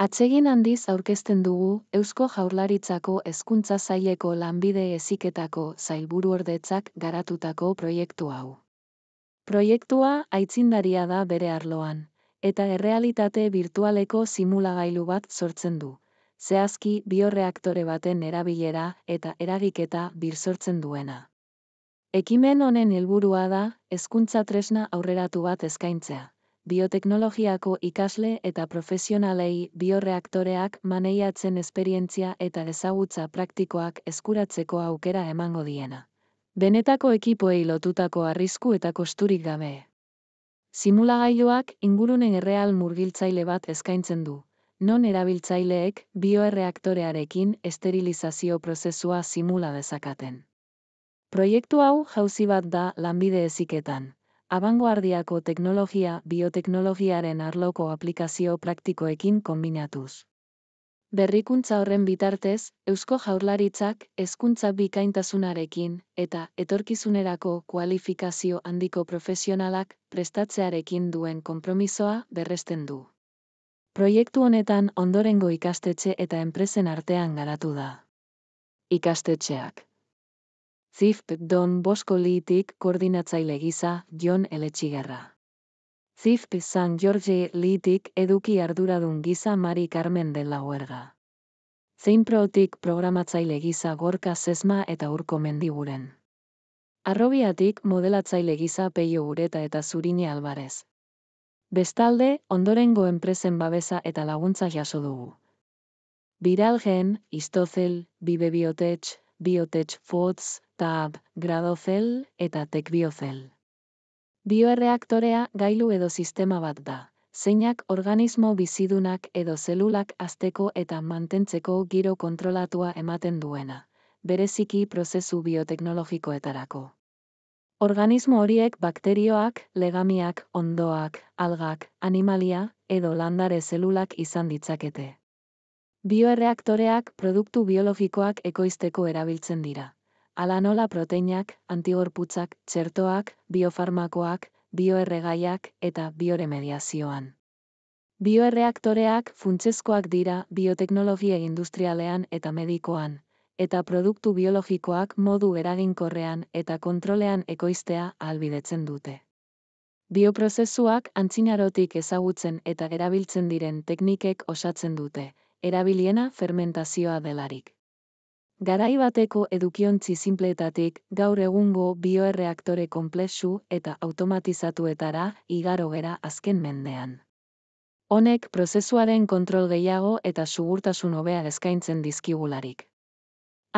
Atsegin handiz aurkezten dugu, Eusko Jaurlaritzako hezkuntza zaileko lanbide eziketako zailburu ordetzak garatutako proiektu hau. Proiektua aitzindaria da bere arloan, eta errealitate virtualeko simulagailu bat sortzen du, zehazki bioreaktore baten erabilera eta eragiketa bir sortzen duena. Ekimen honen helburua da, hezkuntza tresna aurreratu bat eskaintzea bioteknologiako ikasle eta profesionalei bioreaktoreak maneiatzen esperientzia eta ezagutza praktikoak eskuratzeko aukera emango diena. Benetako ekipoei lotutako arrisku eta kosturik gabe. Simulagailuak ingurunen erreal murgiltzaile bat eskaintzen du. Non erabiltzaileek bioreaktorearekin esterilizazio prozesua simula dezakaten. Proiektu hau jauzi bat da lanbide eziketan abanguardiako teknologia bioteknologiaren arloko aplikazio praktikoekin kombinatuz. Berrikuntza horren bitartez, Eusko Jaurlaritzak hezkuntza bikaintasunarekin eta etorkizunerako kualifikazio handiko profesionalak prestatzearekin duen konpromisoa berresten du. Proiektu honetan ondorengo ikastetxe eta enpresen artean garatu da. Ikastetxeak Zift Don Bosko Litik koordinatzaile gisa Jon Eletxigarra. Zift San George Litik eduki arduradun gisa Mari Carmen de la Huerga. Zein protik programatzaile gisa Gorka Sesma eta Urko Mendiguren. Arrobiatik modelatzaile gisa Peio Ureta eta Zurine Alvarez. Bestalde, ondorengo enpresen babesa eta laguntza jaso dugu. Viralgen, Istozel, Bibe Biotech, Biotech Foods, TAB, GRADOCEL eta TECBIOCEL. Bioerreaktorea gailu edo sistema bat da, zeinak organismo bizidunak edo zelulak azteko eta mantentzeko giro kontrolatua ematen duena, bereziki prozesu bioteknologikoetarako. Organismo horiek bakterioak, legamiak, ondoak, algak, animalia edo landare zelulak izan ditzakete. Bioerreaktoreak produktu biologikoak ekoizteko erabiltzen dira. Ala nola proteinak, antigorputzak, txertoak, biofarmakoak, bioerregaiak eta bioremediazioan. Bioerreaktoreak funtsezkoak dira bioteknologia industrialean eta medikoan, eta produktu biologikoak modu eraginkorrean eta kontrolean ekoiztea albidetzen dute. Bioprozesuak antzinarotik ezagutzen eta erabiltzen diren teknikek osatzen dute, erabiliena fermentazioa delarik. Garai bateko edukiontzi simpletatik gaur egungo bioerreaktore konplexu eta automatizatuetara igaro gera azken mendean. Honek prozesuaren kontrol gehiago eta sugurtasun hobea eskaintzen dizkigularik.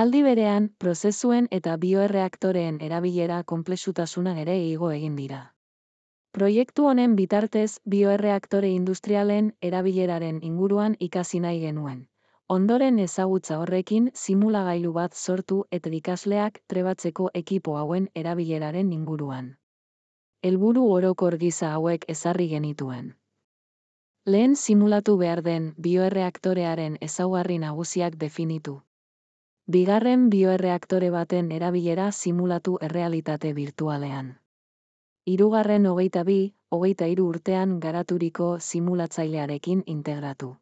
Aldi berean, prozesuen eta bioerreaktoreen erabilera konplexutasuna ere igo egin dira. Proiektu honen bitartez bioerreaktore industrialen erabileraren inguruan ikasi nahi genuen. Ondoren ezagutza horrekin simulagailu bat sortu eta ikasleak trebatzeko ekipo hauen erabileraren inguruan. Helburu orokor giza hauek ezarri genituen. Lehen simulatu behar den bioerreaktorearen ezaugarri nagusiak definitu. Bigarren bioerreaktore baten erabilera simulatu errealitate virtualean. Hirugarren hogeita bi, hogeita hiru urtean garaturiko simulatzailearekin integratu.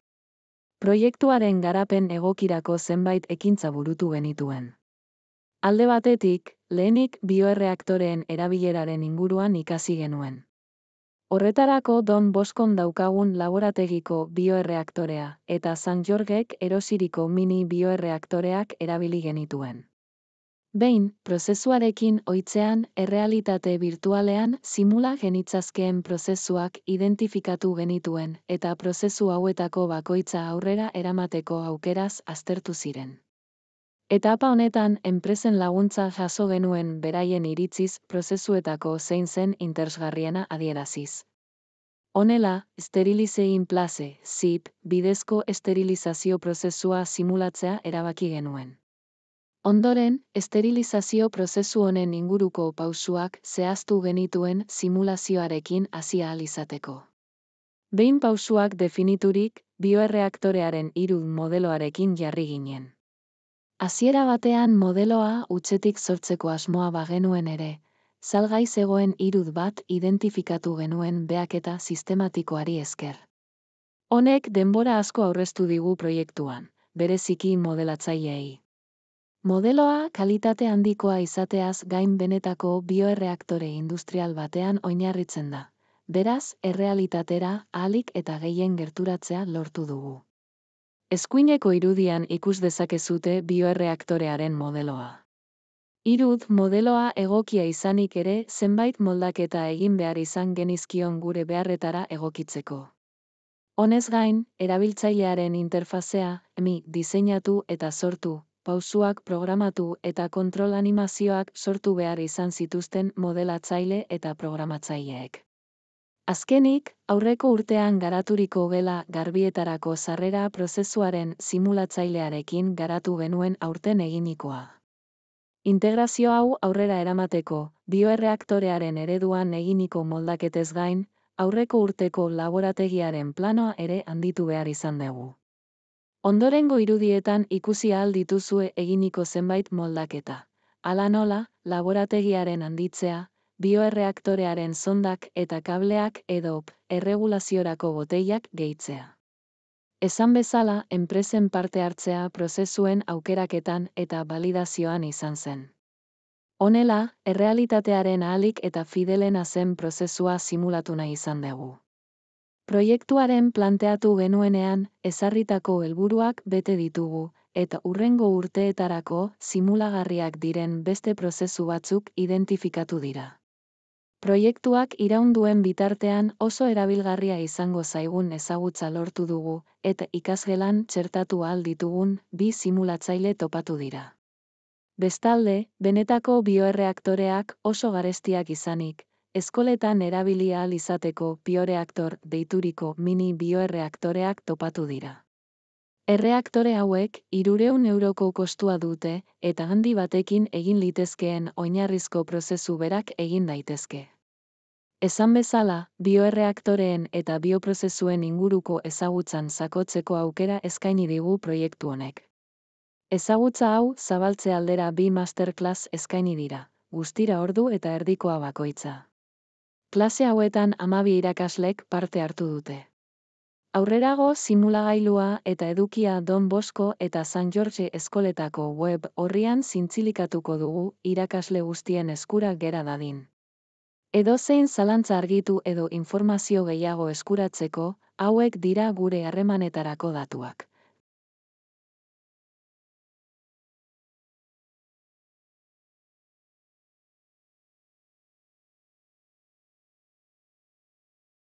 Proiektuaren garapen egokirako zenbait ekintza burutu genituen. Alde batetik, lehenik bioerreaktoreen erabileraren inguruan ikasi genuen. Horretarako Don Boskon daukagun laborategiko bioerreaktorea eta San Jorgek erosiriko mini bioerreaktoreak erabili genituen. Behin, prozesuarekin oitzean, errealitate virtualean, simula genitzazkeen prozesuak identifikatu genituen, eta prozesu hauetako bakoitza aurrera eramateko aukeraz aztertu ziren. Etapa honetan, enpresen laguntza jaso genuen beraien iritziz prozesuetako zein zen interesgarriena adieraziz. Honela, sterilizein place, SIP, bidezko esterilizazio prozesua simulatzea erabaki genuen. Ondoren, esterilizazio prozesu honen inguruko pausuak zehaztu genituen simulazioarekin hasia alizateko. Behin pausuak definiturik, bioerreaktorearen hiru modeloarekin jarri ginen. Hasiera batean modeloa utzetik sortzeko asmoa bagenuen ere, salgai zegoen irud bat identifikatu genuen beaketa sistematikoari esker. Honek denbora asko aurreztu digu proiektuan, bereziki modelatzaileei. Modeloa kalitate handikoa izateaz gain benetako bioerreaktore industrial batean oinarritzen da. Beraz, errealitatera alik eta gehien gerturatzea lortu dugu. Eskuineko irudian ikus dezakezute bioerreaktorearen modeloa. Irud modeloa egokia izanik ere zenbait moldaketa egin behar izan genizkion gure beharretara egokitzeko. Honez gain, erabiltzailearen interfazea, mi, diseinatu eta sortu, pausuak programatu eta kontrol animazioak sortu behar izan zituzten modelatzaile eta programatzaileek. Azkenik, aurreko urtean garaturiko gela garbietarako sarrera prozesuaren simulatzailearekin garatu genuen aurten eginikoa. Integrazio hau aurrera eramateko, bioerreaktorearen ereduan eginiko moldaketez gain, aurreko urteko laborategiaren planoa ere handitu behar izan dugu. Ondorengo irudietan ikusi ahal dituzue eginiko zenbait moldaketa. Hala nola, laborategiaren handitzea, bioerreaktorearen sondak eta kableak edo erregulaziorako boteiak gehitzea. Esan bezala, enpresen parte hartzea prozesuen aukeraketan eta validazioan izan zen. Honela, errealitatearen ahalik eta fidelena zen prozesua simulatuna izan dugu. Proiektuaren planteatu genuenean, ezarritako helburuak bete ditugu, eta urrengo urteetarako simulagarriak diren beste prozesu batzuk identifikatu dira. Proiektuak iraunduen bitartean oso erabilgarria izango zaigun ezagutza lortu dugu, eta ikasgelan txertatu ahal ditugun bi simulatzaile topatu dira. Bestalde, benetako bioerreaktoreak oso garestiak izanik, eskoletan erabilia alizateko bioreaktor deituriko mini bioerreaktoreak topatu dira. Erreaktore hauek, irureun euroko kostua dute, eta handi batekin egin litezkeen oinarrizko prozesu berak egin daitezke. Esan bezala, bioerreaktoreen eta bioprozesuen inguruko ezagutzan sakotzeko aukera eskaini digu proiektu honek. Ezagutza hau zabaltze aldera bi masterclass eskaini dira, guztira ordu eta erdikoa bakoitza. Klase hauetan amabi irakaslek parte hartu dute. Aurrerago simulagailua eta edukia Don Bosco eta San George Eskoletako web horrian zintzilikatuko dugu irakasle guztien eskura gera dadin. Edo zein zalantza argitu edo informazio gehiago eskuratzeko, hauek dira gure harremanetarako datuak.